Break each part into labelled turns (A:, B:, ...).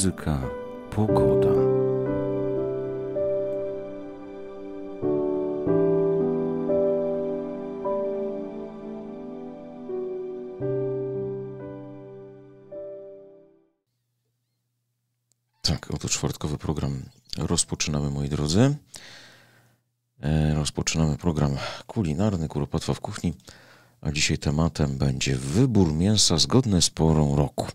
A: muzyka, pogoda. Tak, oto czwartkowy program rozpoczynamy, moi drodzy. E, rozpoczynamy program kulinarny Kuropatwa w Kuchni, a dzisiaj tematem będzie wybór mięsa zgodny z porą roku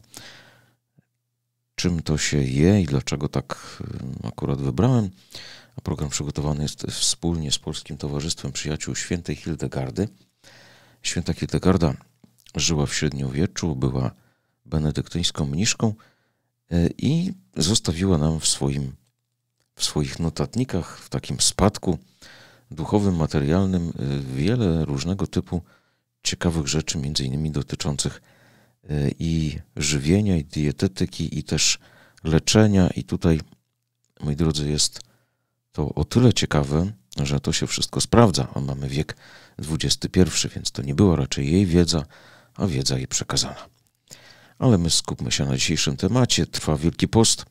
A: czym to się je i dlaczego tak akurat wybrałem. A program przygotowany jest wspólnie z Polskim Towarzystwem Przyjaciół Świętej Hildegardy. Święta Hildegarda żyła w średniowieczu, była benedyktyńską mniszką e, i zostawiła nam w, swoim, w swoich notatnikach, w takim spadku duchowym, materialnym, e, wiele różnego typu ciekawych rzeczy, między innymi dotyczących Y, i żywienia, i dietetyki, i też leczenia. I tutaj, moi drodzy, jest to o tyle ciekawe, że to się wszystko sprawdza. A mamy wiek XXI, więc to nie była raczej jej wiedza, a wiedza jej przekazana. Ale my skupmy się na dzisiejszym temacie. Trwa Wielki Post.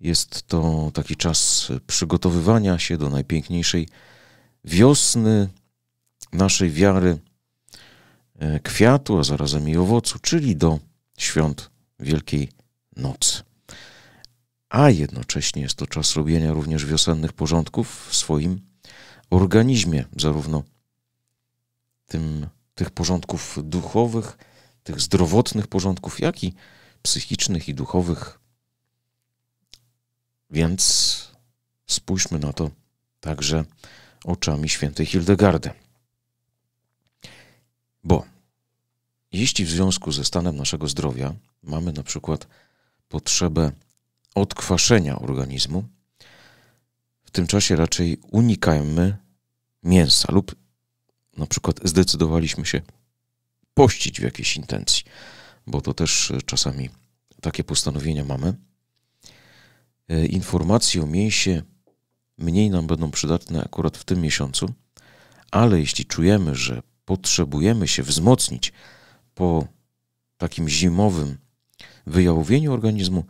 A: Jest to taki czas przygotowywania się do najpiękniejszej wiosny naszej wiary, E, kwiatu, a zarazem i owocu, czyli do świąt Wielkiej Nocy. A jednocześnie jest to czas robienia również wiosennych porządków w swoim organizmie, zarówno tym, tych porządków duchowych, tych zdrowotnych porządków, jak i psychicznych i duchowych. Więc spójrzmy na to także oczami świętej Hildegardy. Bo jeśli w związku ze stanem naszego zdrowia mamy na przykład potrzebę odkwaszenia organizmu, w tym czasie raczej unikajmy mięsa lub na przykład zdecydowaliśmy się pościć w jakiejś intencji, bo to też e, czasami takie postanowienia mamy. E, informacje o mięsie mniej nam będą przydatne akurat w tym miesiącu, ale jeśli czujemy, że potrzebujemy się wzmocnić po takim zimowym wyjałowieniu organizmu,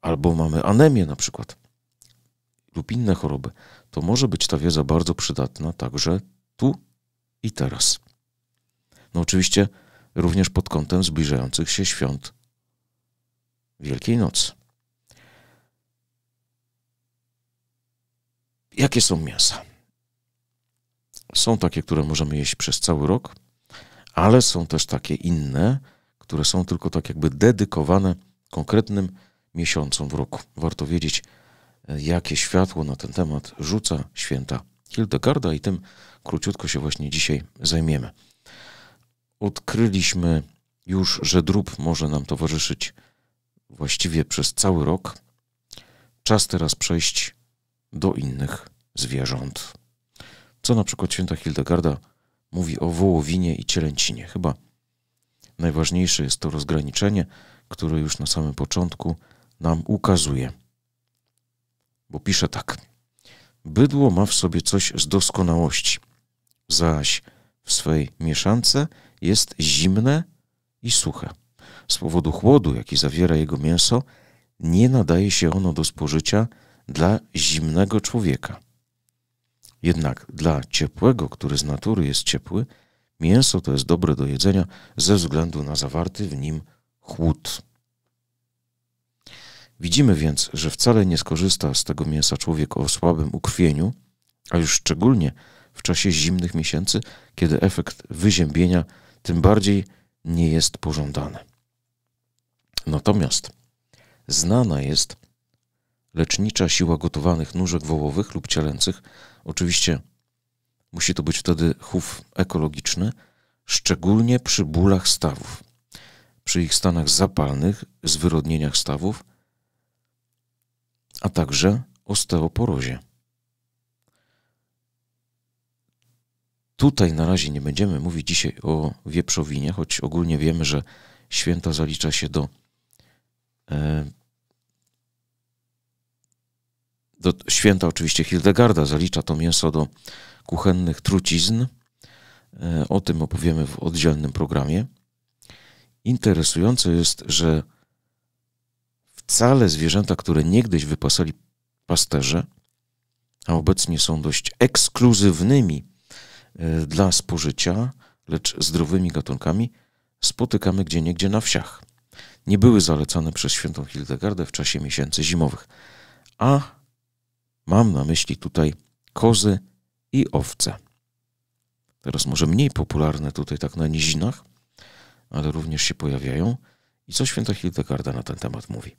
A: albo mamy anemię na przykład, lub inne choroby, to może być ta wiedza bardzo przydatna także tu i teraz. No oczywiście również pod kątem zbliżających się świąt Wielkiej Nocy. Jakie są mięsa? Są takie, które możemy jeść przez cały rok, ale są też takie inne, które są tylko tak jakby dedykowane konkretnym miesiącom w roku. Warto wiedzieć, e, jakie światło na ten temat rzuca święta Hildegarda i tym króciutko się właśnie dzisiaj zajmiemy. Odkryliśmy już, że drób może nam towarzyszyć właściwie przez cały rok. Czas teraz przejść do innych zwierząt. Co na przykład święta Hildegarda mówi o wołowinie i cielęcinie. Chyba najważniejsze jest to rozgraniczenie, które już na samym początku nam ukazuje. Bo pisze tak. Bydło ma w sobie coś z doskonałości, zaś w swej mieszance jest zimne i suche. Z powodu chłodu, jaki zawiera jego mięso, nie nadaje się ono do spożycia dla zimnego człowieka. Jednak dla ciepłego, który z natury jest ciepły, mięso to jest dobre do jedzenia ze względu na zawarty w nim chłód. Widzimy więc, że wcale nie skorzysta z tego mięsa człowiek o słabym ukrwieniu, a już szczególnie w czasie zimnych miesięcy, kiedy efekt wyziębienia tym bardziej nie jest pożądany. Natomiast znana jest lecznicza siła gotowanych nóżek wołowych lub cielęcych Oczywiście musi to być wtedy chów ekologiczny, szczególnie przy bólach stawów, przy ich stanach zapalnych, zwyrodnieniach stawów, a także osteoporozie. Tutaj na razie nie będziemy mówić dzisiaj o wieprzowinie, choć ogólnie wiemy, że święta zalicza się do e, do święta oczywiście Hildegarda zalicza to mięso do kuchennych trucizn. E, o tym opowiemy w oddzielnym programie. Interesujące jest, że wcale zwierzęta, które niegdyś wypasali pasterze, a obecnie są dość ekskluzywnymi e, dla spożycia, lecz zdrowymi gatunkami, spotykamy gdzie niegdzie na wsiach. Nie były zalecane przez świętą Hildegardę w czasie miesięcy zimowych, a Mam na myśli tutaj kozy i owce. Teraz może mniej popularne tutaj tak na nizinach, ale również się pojawiają. I co święta Hildegarda na ten temat mówi?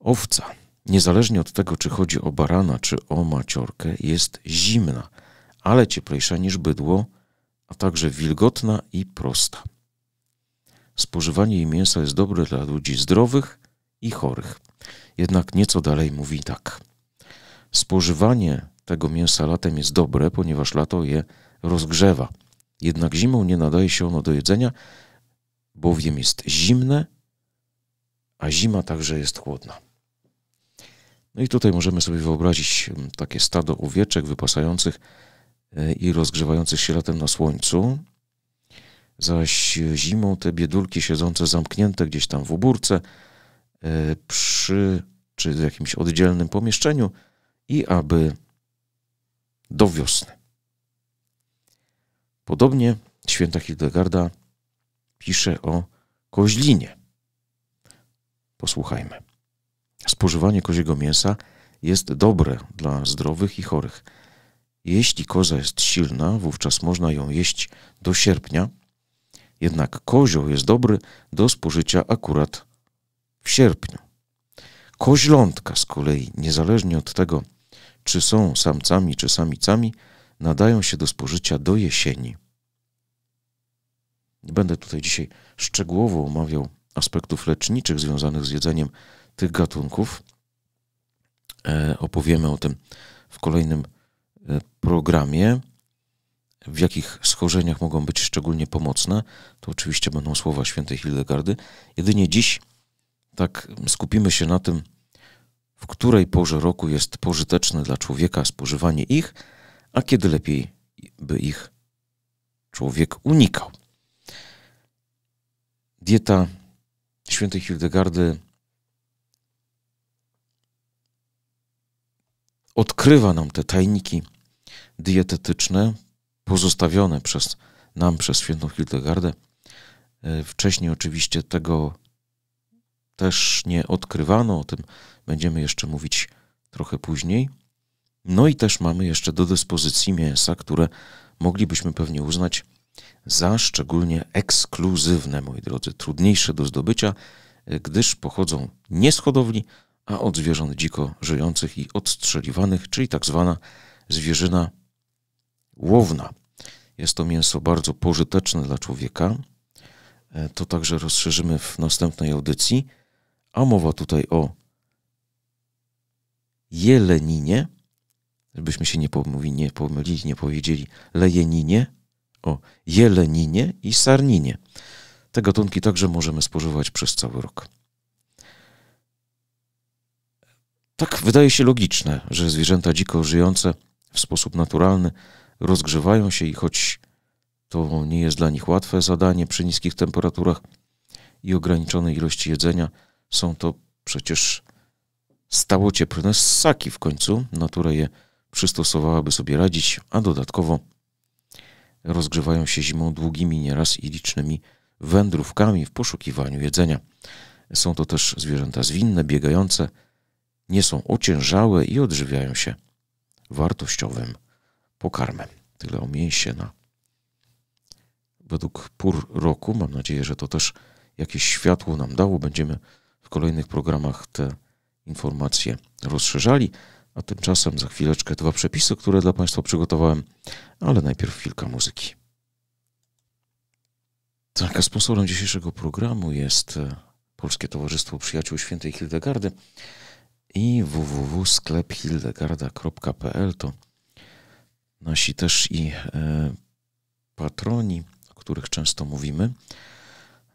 A: Owca, niezależnie od tego, czy chodzi o barana, czy o maciorkę, jest zimna, ale cieplejsza niż bydło, a także wilgotna i prosta. Spożywanie jej mięsa jest dobre dla ludzi zdrowych i chorych. Jednak nieco dalej mówi tak. Spożywanie tego mięsa latem jest dobre, ponieważ lato je rozgrzewa. Jednak zimą nie nadaje się ono do jedzenia, bowiem jest zimne, a zima także jest chłodna. No i tutaj możemy sobie wyobrazić takie stado owieczek wypasających e, i rozgrzewających się latem na słońcu, zaś e, zimą te biedulki siedzące zamknięte gdzieś tam w ubórce, E, przy czy w jakimś oddzielnym pomieszczeniu i aby do wiosny. Podobnie święta Hildegarda pisze o koźlinie. Posłuchajmy. Spożywanie koziego mięsa jest dobre dla zdrowych i chorych. Jeśli koza jest silna, wówczas można ją jeść do sierpnia, jednak kozioł jest dobry do spożycia akurat w sierpniu. Koźlątka z kolei, niezależnie od tego, czy są samcami czy samicami, nadają się do spożycia do jesieni. Nie będę tutaj dzisiaj szczegółowo omawiał aspektów leczniczych związanych z jedzeniem tych gatunków. E, opowiemy o tym w kolejnym e, programie. W jakich schorzeniach mogą być szczególnie pomocne, to oczywiście będą słowa świętej Hildegardy. Jedynie dziś tak skupimy się na tym, w której porze roku jest pożyteczne dla człowieka spożywanie ich, a kiedy lepiej by ich człowiek unikał. Dieta świętej Hildegardy odkrywa nam te tajniki dietetyczne pozostawione przez nam przez świętą Hildegardę. E, wcześniej oczywiście tego też nie odkrywano. O tym będziemy jeszcze mówić trochę później. No i też mamy jeszcze do dyspozycji mięsa, które moglibyśmy pewnie uznać za szczególnie ekskluzywne, moi drodzy, trudniejsze do zdobycia, e, gdyż pochodzą nie z hodowli, a od zwierząt dziko żyjących i odstrzeliwanych, czyli tak zwana zwierzyna łowna. Jest to mięso bardzo pożyteczne dla człowieka. E, to także rozszerzymy w następnej audycji. A mowa tutaj o jeleninie, żebyśmy się nie, pomówi, nie pomylili, nie powiedzieli lejeninie, o jeleninie i sarninie. Te gatunki także możemy spożywać przez cały rok. Tak wydaje się logiczne, że zwierzęta dziko żyjące w sposób naturalny rozgrzewają się i choć to nie jest dla nich łatwe zadanie przy niskich temperaturach i ograniczonej ilości jedzenia, są to przecież stałocieplne ssaki w końcu. Natura je przystosowała, by sobie radzić, a dodatkowo rozgrzewają się zimą długimi nieraz i licznymi wędrówkami w poszukiwaniu jedzenia. Są to też zwierzęta zwinne, biegające, nie są ociężałe i odżywiają się wartościowym pokarmem. Tyle o mięsie na według pór roku. Mam nadzieję, że to też jakieś światło nam dało. Będziemy w kolejnych programach te informacje rozszerzali. A tymczasem za chwileczkę dwa przepisy, które dla Państwa przygotowałem, ale najpierw kilka muzyki. Tak, a sponsorem dzisiejszego programu jest e, Polskie Towarzystwo Przyjaciół Świętej Hildegardy i www.sklephildegarda.pl to nasi też i e, patroni, o których często mówimy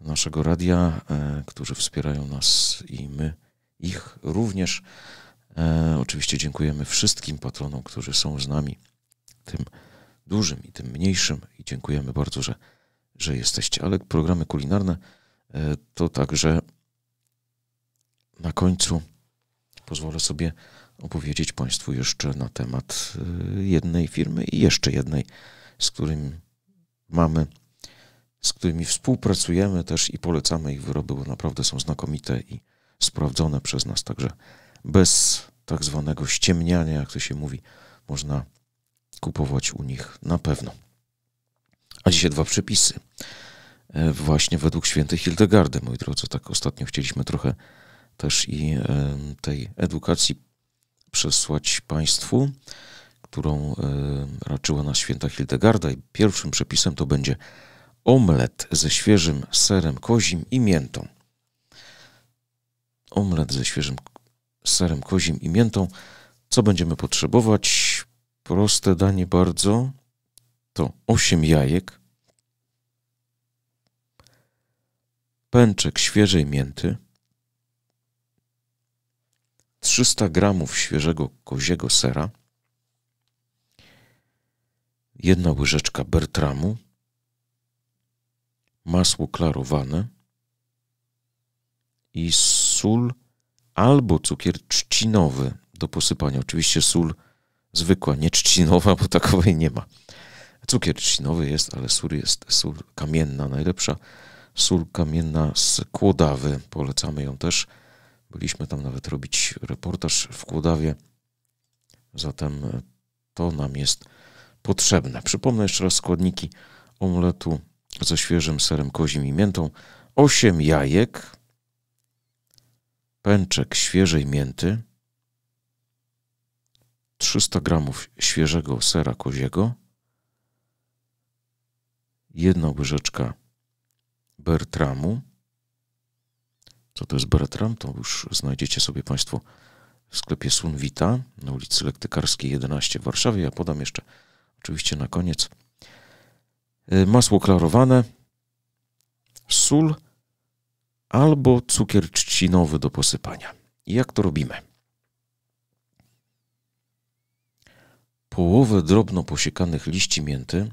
A: naszego radia, e, którzy wspierają nas i my ich również. E, oczywiście dziękujemy wszystkim patronom, którzy są z nami, tym dużym i tym mniejszym, i dziękujemy bardzo, że, że jesteście. Ale programy kulinarne e, to także na końcu pozwolę sobie opowiedzieć Państwu jeszcze na temat jednej firmy i jeszcze jednej, z którym mamy z którymi współpracujemy też i polecamy ich wyroby, bo naprawdę są znakomite i sprawdzone przez nas. Także bez tak zwanego ściemniania, jak to się mówi, można kupować u nich na pewno. A dzisiaj dwa przepisy. E, właśnie według świętej Hildegardy, moi drodzy, tak ostatnio chcieliśmy trochę też i tej edukacji przesłać Państwu, którą raczyła nas święta Hildegarda i pierwszym przepisem to będzie omlet ze świeżym serem kozim i miętą. Omlet ze świeżym serem kozim i miętą. Co będziemy potrzebować? Proste danie bardzo. To 8 jajek, pęczek świeżej mięty, 300 gramów świeżego koziego sera, jedna łyżeczka bertramu, masło klarowane i sól albo cukier trzcinowy do posypania. Oczywiście sól zwykła, nie trzcinowa, bo takowej nie ma. Cukier trzcinowy jest, ale sól jest sól kamienna, najlepsza sól kamienna z Kłodawy. Polecamy ją też. Byliśmy tam nawet robić reportaż w Kłodawie, zatem to nam jest potrzebne. Przypomnę jeszcze raz składniki omletu ze świeżym serem kozim i miętą, 8 jajek, pęczek świeżej mięty, 300 gramów świeżego sera koziego, jedna łyżeczka Bertramu. Co to jest Bertram? To już znajdziecie sobie Państwo w sklepie Sunwita na ulicy Lektykarskiej 11 w Warszawie. Ja podam jeszcze oczywiście na koniec Y, masło klarowane, sól albo cukier trzcinowy do posypania. jak to robimy? Połowę drobno posiekanych liści mięty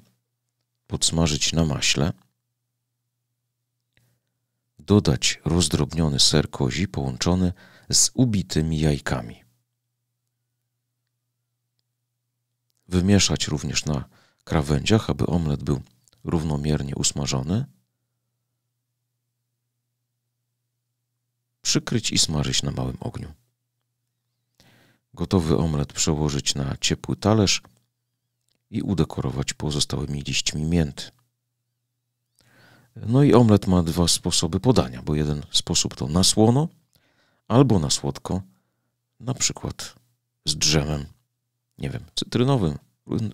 A: podsmażyć na maśle, dodać rozdrobniony ser kozi połączony z ubitymi jajkami. Wymieszać również na krawędziach, aby omlet był równomiernie usmażony, przykryć i smażyć na małym ogniu. Gotowy omlet przełożyć na ciepły talerz i udekorować pozostałymi liśćmi mięty. No i omlet ma dwa sposoby podania, bo jeden sposób to na słono albo na słodko, na przykład z drzemem, nie wiem, cytrynowym,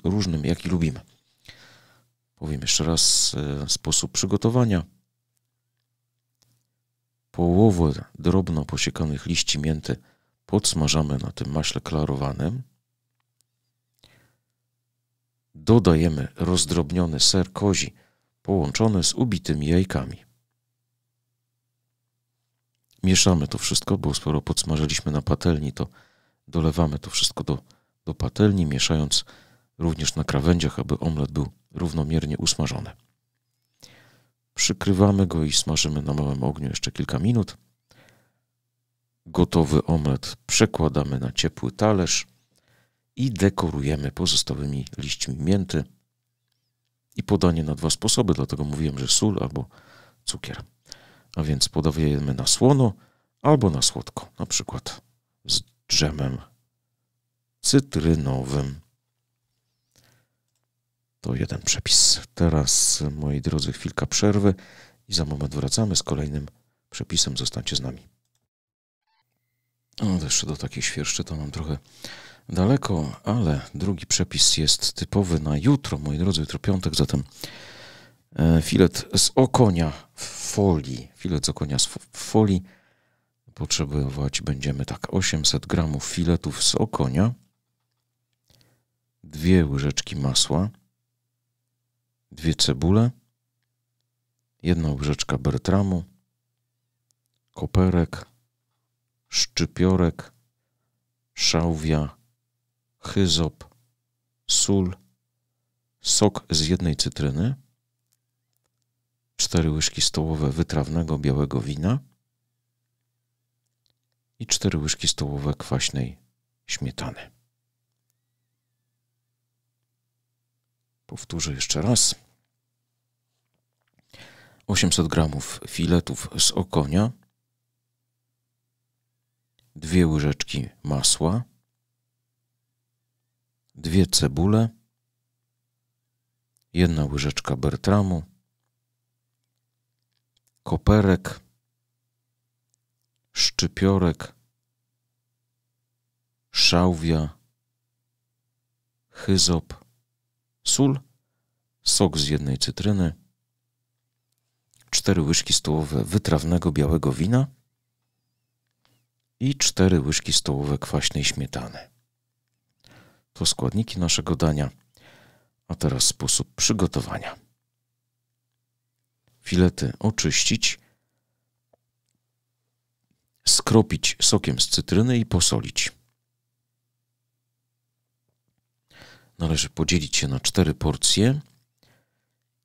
A: różnym, jaki lubimy powiem jeszcze raz e, sposób przygotowania. Połowę drobno posiekanych liści mięty podsmażamy na tym maśle klarowanym. Dodajemy rozdrobniony ser kozi połączony z ubitymi jajkami. Mieszamy to wszystko, bo skoro podsmażyliśmy na patelni, to dolewamy to wszystko do, do patelni, mieszając również na krawędziach, aby omlet był równomiernie usmażone. Przykrywamy go i smażymy na małym ogniu jeszcze kilka minut. Gotowy omlet przekładamy na ciepły talerz i dekorujemy pozostałymi liśćmi mięty. I podanie na dwa sposoby, dlatego mówiłem, że sól albo cukier. A więc podajemy na słono albo na słodko, na przykład z drzemem cytrynowym. To jeden przepis. Teraz, moi drodzy, chwilka przerwy i za moment wracamy z kolejnym przepisem. Zostańcie z nami. No, jeszcze do takiej świerszczy to mam trochę daleko, ale drugi przepis jest typowy na jutro, moi drodzy, jutro piątek, zatem e, filet z okonia w folii. Filet z okonia w folii. Potrzebować będziemy tak 800 gramów filetów z okonia, dwie łyżeczki masła, dwie cebule, jedna łyżeczka Bertramu, koperek, szczypiorek, szałwia, chyzop, sól, sok z jednej cytryny, cztery łyżki stołowe wytrawnego białego wina i cztery łyżki stołowe kwaśnej śmietany. Powtórzę jeszcze raz. 800 gramów filetów z okonia, dwie łyżeczki masła, dwie cebule, jedna łyżeczka bertramu, koperek, szczypiorek, szałwia, hyzop, sól, sok z jednej cytryny, cztery łyżki stołowe wytrawnego białego wina i cztery łyżki stołowe kwaśnej śmietany. To składniki naszego dania, a teraz sposób przygotowania. Filety oczyścić, skropić sokiem z cytryny i posolić. Należy podzielić je na cztery porcje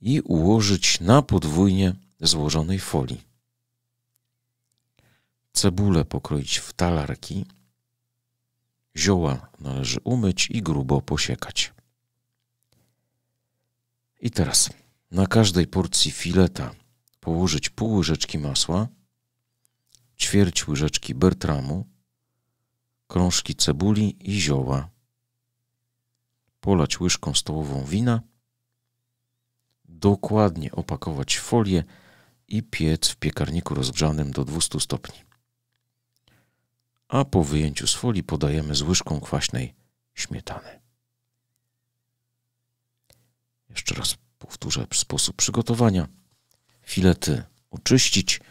A: i ułożyć na podwójnie złożonej folii. Cebulę pokroić w talarki. Zioła należy umyć i grubo posiekać. I teraz na każdej porcji fileta położyć pół łyżeczki masła, ćwierć łyżeczki bertramu, krążki cebuli i zioła polać łyżką stołową wina, dokładnie opakować folię i piec w piekarniku rozgrzanym do 200 stopni. A po wyjęciu z folii podajemy z łyżką kwaśnej śmietany. Jeszcze raz powtórzę sposób przygotowania. Filety oczyścić,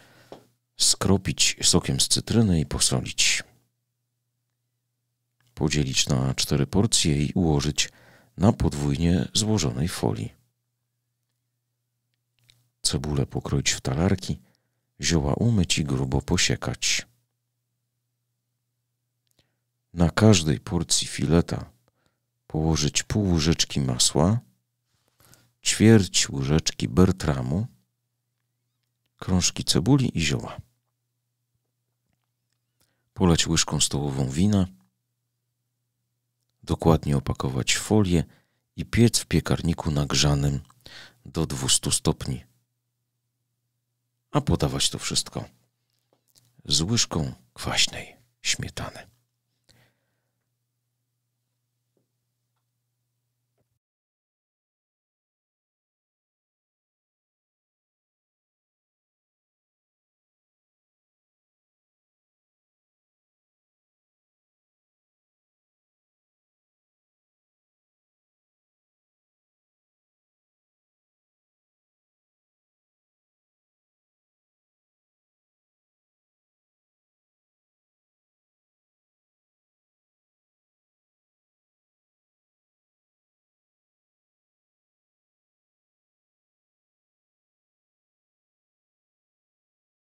A: skropić sokiem z cytryny i posolić podzielić na cztery porcje i ułożyć na podwójnie złożonej folii. Cebulę pokroić w talarki, zioła umyć i grubo posiekać. Na każdej porcji fileta położyć pół łyżeczki masła, ćwierć łyżeczki bertramu, krążki cebuli i zioła. Polać łyżką stołową wina – dokładnie opakować folię i piec w piekarniku nagrzanym do 200 stopni. A podawać to wszystko z łyżką kwaśnej śmietany.